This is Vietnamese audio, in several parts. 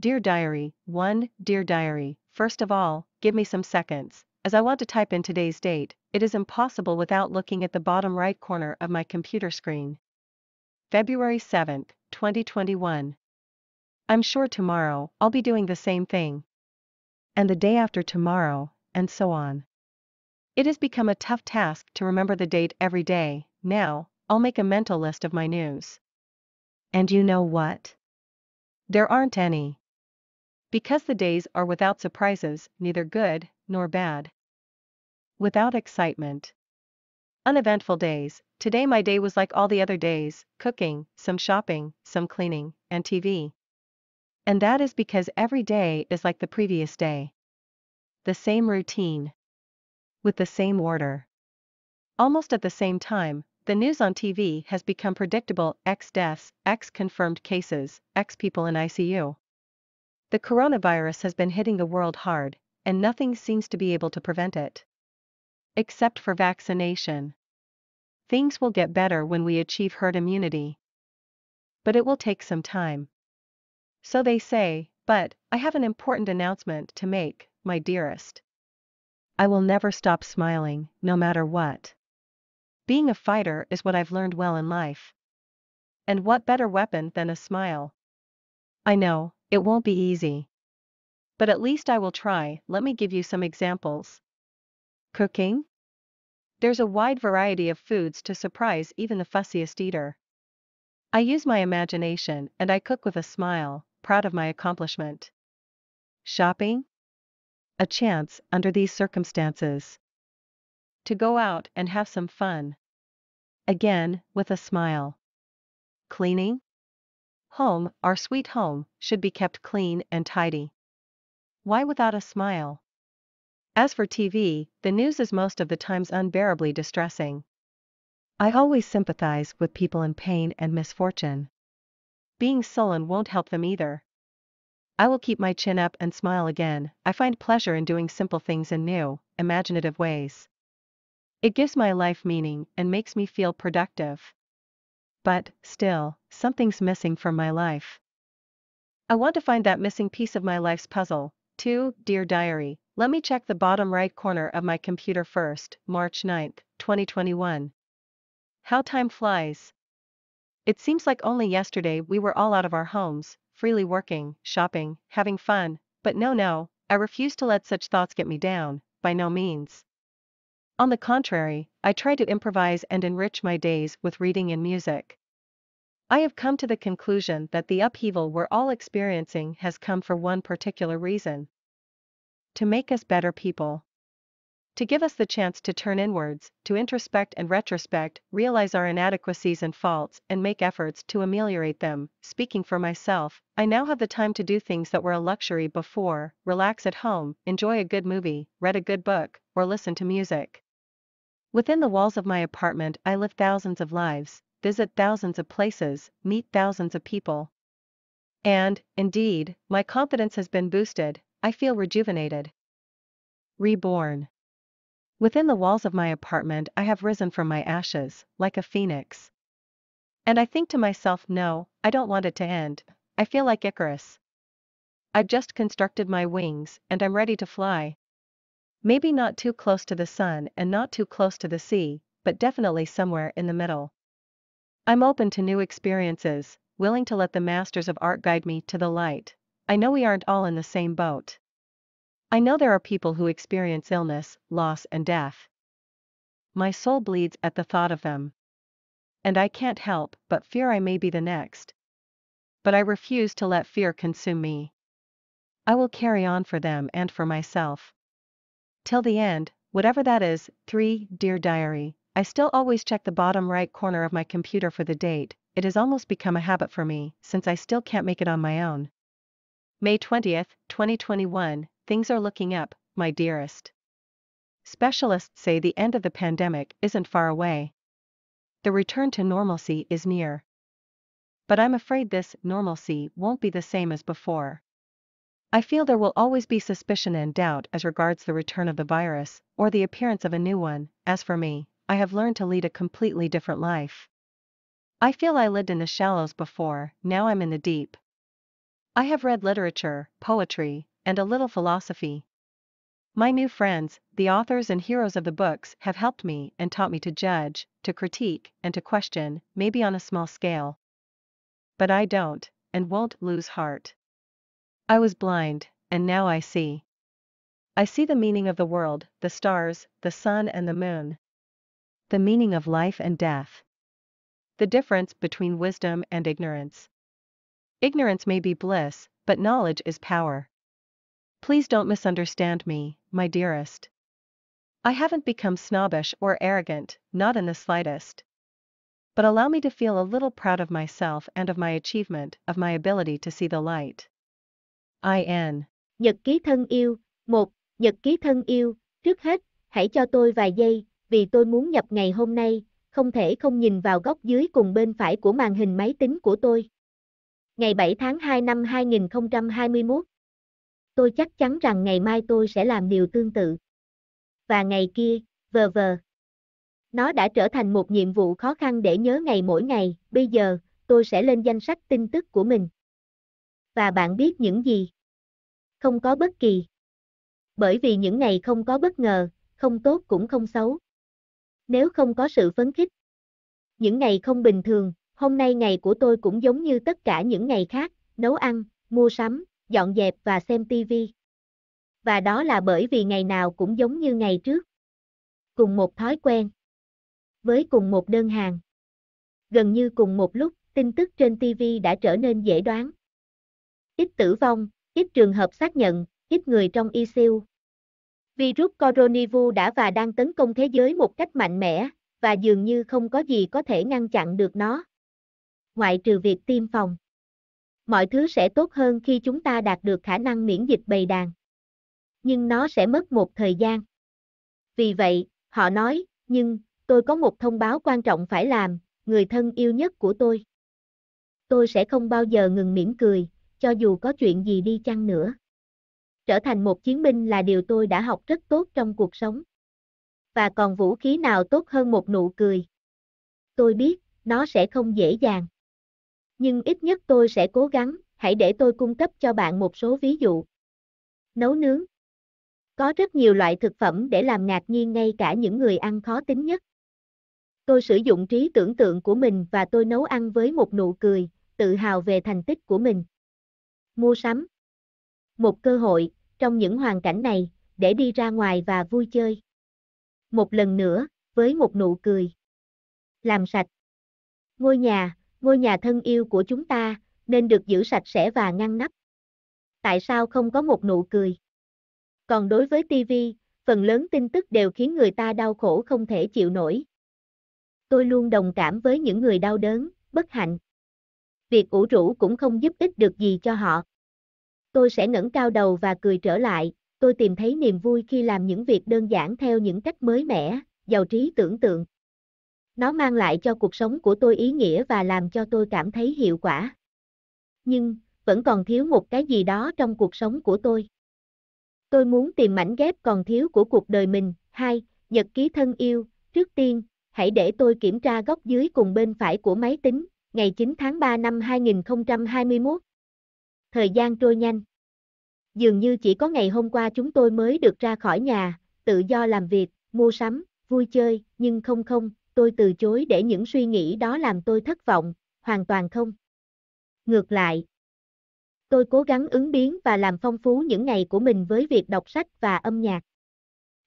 Dear Diary, 1 Dear Diary, first of all, give me some seconds, as I want to type in today's date, it is impossible without looking at the bottom right corner of my computer screen. February 7, 2021. I'm sure tomorrow, I'll be doing the same thing. And the day after tomorrow, and so on. It has become a tough task to remember the date every day, now, I'll make a mental list of my news. And you know what? There aren't any because the days are without surprises, neither good nor bad. Without excitement. Uneventful days, today my day was like all the other days cooking, some shopping, some cleaning, and TV. And that is because every day is like the previous day. The same routine. With the same order. Almost at the same time, the news on TV has become predictable X deaths, X confirmed cases, X people in ICU. The coronavirus has been hitting the world hard, and nothing seems to be able to prevent it. Except for vaccination. Things will get better when we achieve herd immunity. But it will take some time. So they say, but I have an important announcement to make, my dearest. I will never stop smiling, no matter what. Being a fighter is what I've learned well in life. And what better weapon than a smile? I know, it won't be easy. But at least I will try. Let me give you some examples. Cooking? There's a wide variety of foods to surprise even the fussiest eater. I use my imagination and I cook with a smile, proud of my accomplishment. Shopping? A chance under these circumstances. To go out and have some fun. Again, with a smile. Cleaning? Home, our sweet home, should be kept clean and tidy. Why without a smile? As for TV, the news is most of the times unbearably distressing. I always sympathize with people in pain and misfortune. Being sullen won't help them either. I will keep my chin up and smile again. I find pleasure in doing simple things in new, imaginative ways. It gives my life meaning and makes me feel productive. But, still, something's missing from my life. I want to find that missing piece of my life's puzzle. 2. Dear Diary, let me check the bottom right corner of my computer first, March 9, 2021. How time flies. It seems like only yesterday we were all out of our homes, freely working, shopping, having fun, but no, no, I refuse to let such thoughts get me down, by no means. On the contrary, I try to improvise and enrich my days with reading and music. I have come to the conclusion that the upheaval we're all experiencing has come for one particular reason to make us better people. To give us the chance to turn inwards, to introspect and retrospect, realize our inadequacies and faults, and make efforts to ameliorate them. Speaking for myself, I now have the time to do things that were a luxury before relax at home, enjoy a good movie, read a good book, or listen to music. Within the walls of my apartment, I live thousands of lives, visit thousands of places, meet thousands of people. And, indeed, my confidence has been boosted, I feel rejuvenated. Reborn. Within the walls of my apartment, I have risen from my ashes, like a phoenix. And I think to myself, no, I don't want it to end. I feel like Icarus. I've just constructed my wings, and I'm ready to fly. Maybe not too close to the sun and not too close to the sea, but definitely somewhere in the middle. I'm open to new experiences, willing to let the masters of art guide me to the light. I know we aren't all in the same boat. I know there are people who experience illness, loss, and death. My soul bleeds at the thought of them. And I can't help but fear I may be the next. But I refuse to let fear consume me. I will carry on for them and for myself. Till the end, whatever that is, 3. Dear Diary, I still always check the bottom right corner of my computer for the date, it has almost become a habit for me, since I still can't make it on my own. May 20th, 2021, things are looking up, my dearest. Specialists say the end of the pandemic isn't far away. The return to normalcy is near. But I'm afraid this normalcy won't be the same as before. I feel there will always be suspicion and doubt as regards the return of the virus, or the appearance of a new one, as for me, I have learned to lead a completely different life. I feel I lived in the shallows before, now I'm in the deep. I have read literature, poetry, and a little philosophy. My new friends, the authors and heroes of the books, have helped me and taught me to judge, to critique, and to question, maybe on a small scale. But I don't, and won't, lose heart. I was blind, and now I see. I see the meaning of the world, the stars, the sun, and the moon. The meaning of life and death. The difference between wisdom and ignorance. Ignorance may be bliss, but knowledge is power. Please don't misunderstand me, my dearest. I haven't become snobbish or arrogant, not in the slightest. But allow me to feel a little proud of myself and of my achievement, of my ability to see the light. IN Nhật ký thân yêu, 1. Nhật ký thân yêu, trước hết, hãy cho tôi vài giây, vì tôi muốn nhập ngày hôm nay, không thể không nhìn vào góc dưới cùng bên phải của màn hình máy tính của tôi. Ngày 7 tháng 2 năm 2021, tôi chắc chắn rằng ngày mai tôi sẽ làm điều tương tự. Và ngày kia, vờ vờ. Nó đã trở thành một nhiệm vụ khó khăn để nhớ ngày mỗi ngày, bây giờ, tôi sẽ lên danh sách tin tức của mình. Và bạn biết những gì? Không có bất kỳ. Bởi vì những ngày không có bất ngờ, không tốt cũng không xấu nếu không có sự phấn khích. Những ngày không bình thường, hôm nay ngày của tôi cũng giống như tất cả những ngày khác, nấu ăn, mua sắm, dọn dẹp và xem TV. Và đó là bởi vì ngày nào cũng giống như ngày trước. Cùng một thói quen. Với cùng một đơn hàng. Gần như cùng một lúc, tin tức trên TV đã trở nên dễ đoán. Ít tử vong, ít trường hợp xác nhận, ít người trong ICU, Virus Coronivu đã và đang tấn công thế giới một cách mạnh mẽ, và dường như không có gì có thể ngăn chặn được nó. Ngoại trừ việc tiêm phòng. Mọi thứ sẽ tốt hơn khi chúng ta đạt được khả năng miễn dịch bầy đàn. Nhưng nó sẽ mất một thời gian. Vì vậy, họ nói, nhưng, tôi có một thông báo quan trọng phải làm, người thân yêu nhất của tôi. Tôi sẽ không bao giờ ngừng mỉm cười, cho dù có chuyện gì đi chăng nữa trở thành một chiến binh là điều tôi đã học rất tốt trong cuộc sống. Và còn vũ khí nào tốt hơn một nụ cười? Tôi biết, nó sẽ không dễ dàng. Nhưng ít nhất tôi sẽ cố gắng, hãy để tôi cung cấp cho bạn một số ví dụ. Nấu nướng. Có rất nhiều loại thực phẩm để làm ngạc nhiên ngay cả những người ăn khó tính nhất. Tôi sử dụng trí tưởng tượng của mình và tôi nấu ăn với một nụ cười, tự hào về thành tích của mình. Mua sắm. Một cơ hội, trong những hoàn cảnh này, để đi ra ngoài và vui chơi. Một lần nữa, với một nụ cười. Làm sạch. Ngôi nhà, ngôi nhà thân yêu của chúng ta, nên được giữ sạch sẽ và ngăn nắp. Tại sao không có một nụ cười? Còn đối với TV, phần lớn tin tức đều khiến người ta đau khổ không thể chịu nổi. Tôi luôn đồng cảm với những người đau đớn, bất hạnh. Việc ủ rũ cũng không giúp ích được gì cho họ tôi sẽ ngẩng cao đầu và cười trở lại, tôi tìm thấy niềm vui khi làm những việc đơn giản theo những cách mới mẻ, giàu trí tưởng tượng. Nó mang lại cho cuộc sống của tôi ý nghĩa và làm cho tôi cảm thấy hiệu quả. Nhưng, vẫn còn thiếu một cái gì đó trong cuộc sống của tôi. Tôi muốn tìm mảnh ghép còn thiếu của cuộc đời mình. Hai, nhật ký thân yêu, trước tiên, hãy để tôi kiểm tra góc dưới cùng bên phải của máy tính, ngày 9 tháng 3 năm 2021 thời gian trôi nhanh. Dường như chỉ có ngày hôm qua chúng tôi mới được ra khỏi nhà, tự do làm việc, mua sắm, vui chơi, nhưng không không, tôi từ chối để những suy nghĩ đó làm tôi thất vọng, hoàn toàn không. Ngược lại, tôi cố gắng ứng biến và làm phong phú những ngày của mình với việc đọc sách và âm nhạc.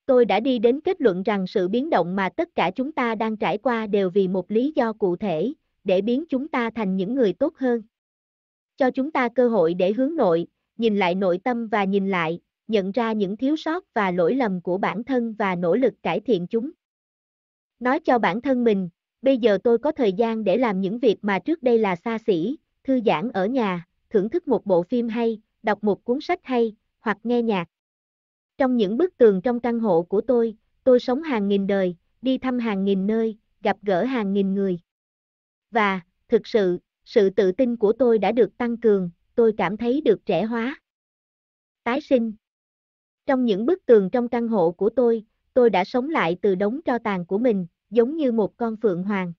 Tôi đã đi đến kết luận rằng sự biến động mà tất cả chúng ta đang trải qua đều vì một lý do cụ thể, để biến chúng ta thành những người tốt hơn cho chúng ta cơ hội để hướng nội, nhìn lại nội tâm và nhìn lại, nhận ra những thiếu sót và lỗi lầm của bản thân và nỗ lực cải thiện chúng. Nói cho bản thân mình, bây giờ tôi có thời gian để làm những việc mà trước đây là xa xỉ, thư giãn ở nhà, thưởng thức một bộ phim hay, đọc một cuốn sách hay, hoặc nghe nhạc. Trong những bức tường trong căn hộ của tôi, tôi sống hàng nghìn đời, đi thăm hàng nghìn nơi, gặp gỡ hàng nghìn người. Và, thực sự, sự tự tin của tôi đã được tăng cường, tôi cảm thấy được trẻ hóa. Tái sinh Trong những bức tường trong căn hộ của tôi, tôi đã sống lại từ đống tro tàn của mình, giống như một con phượng hoàng.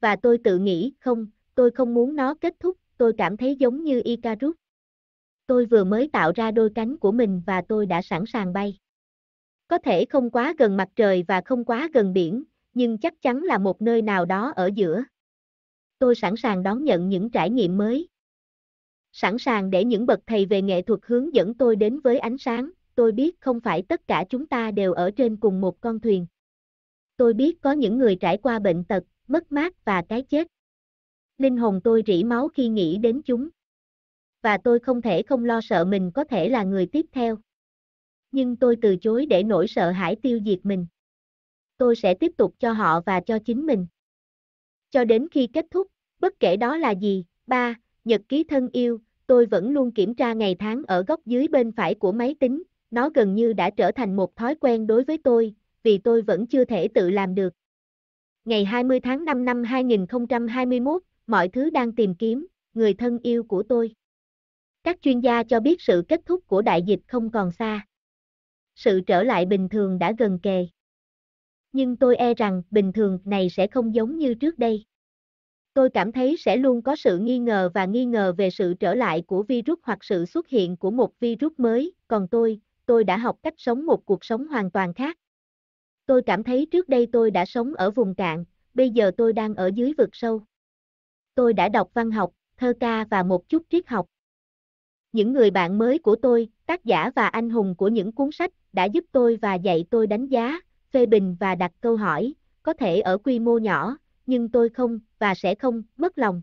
Và tôi tự nghĩ, không, tôi không muốn nó kết thúc, tôi cảm thấy giống như Icarus. Tôi vừa mới tạo ra đôi cánh của mình và tôi đã sẵn sàng bay. Có thể không quá gần mặt trời và không quá gần biển, nhưng chắc chắn là một nơi nào đó ở giữa tôi sẵn sàng đón nhận những trải nghiệm mới. Sẵn sàng để những bậc thầy về nghệ thuật hướng dẫn tôi đến với ánh sáng, tôi biết không phải tất cả chúng ta đều ở trên cùng một con thuyền. Tôi biết có những người trải qua bệnh tật, mất mát và cái chết. Linh hồn tôi rỉ máu khi nghĩ đến chúng. Và tôi không thể không lo sợ mình có thể là người tiếp theo. Nhưng tôi từ chối để nỗi sợ hãi tiêu diệt mình. Tôi sẽ tiếp tục cho họ và cho chính mình cho đến khi kết thúc, bất kể đó là gì. Ba, Nhật ký thân yêu, tôi vẫn luôn kiểm tra ngày tháng ở góc dưới bên phải của máy tính, nó gần như đã trở thành một thói quen đối với tôi, vì tôi vẫn chưa thể tự làm được. Ngày 20 tháng 5 năm 2021, mọi thứ đang tìm kiếm, người thân yêu của tôi. Các chuyên gia cho biết sự kết thúc của đại dịch không còn xa. Sự trở lại bình thường đã gần kề nhưng tôi e rằng bình thường này sẽ không giống như trước đây. Tôi cảm thấy sẽ luôn có sự nghi ngờ và nghi ngờ về sự trở lại của virus hoặc sự xuất hiện của một virus mới, còn tôi, tôi đã học cách sống một cuộc sống hoàn toàn khác. Tôi cảm thấy trước đây tôi đã sống ở vùng cạn, bây giờ tôi đang ở dưới vực sâu. Tôi đã đọc văn học, thơ ca và một chút triết học. Những người bạn mới của tôi, tác giả và anh hùng của những cuốn sách đã giúp tôi và dạy tôi đánh giá, phê bình và đặt câu hỏi, có thể ở quy mô nhỏ, nhưng tôi không, và sẽ không, mất lòng.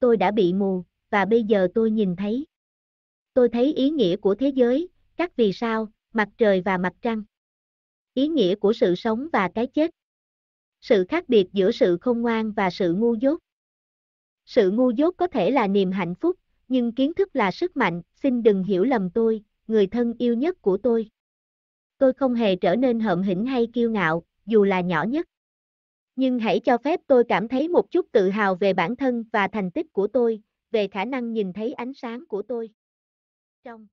Tôi đã bị mù, và bây giờ tôi nhìn thấy. Tôi thấy ý nghĩa của thế giới, các vì sao, mặt trời và mặt trăng. Ý nghĩa của sự sống và cái chết. Sự khác biệt giữa sự không ngoan và sự ngu dốt. Sự ngu dốt có thể là niềm hạnh phúc, nhưng kiến thức là sức mạnh, xin đừng hiểu lầm tôi, người thân yêu nhất của tôi tôi không hề trở nên hợm hĩnh hay kiêu ngạo, dù là nhỏ nhất. Nhưng hãy cho phép tôi cảm thấy một chút tự hào về bản thân và thành tích của tôi, về khả năng nhìn thấy ánh sáng của tôi. Trong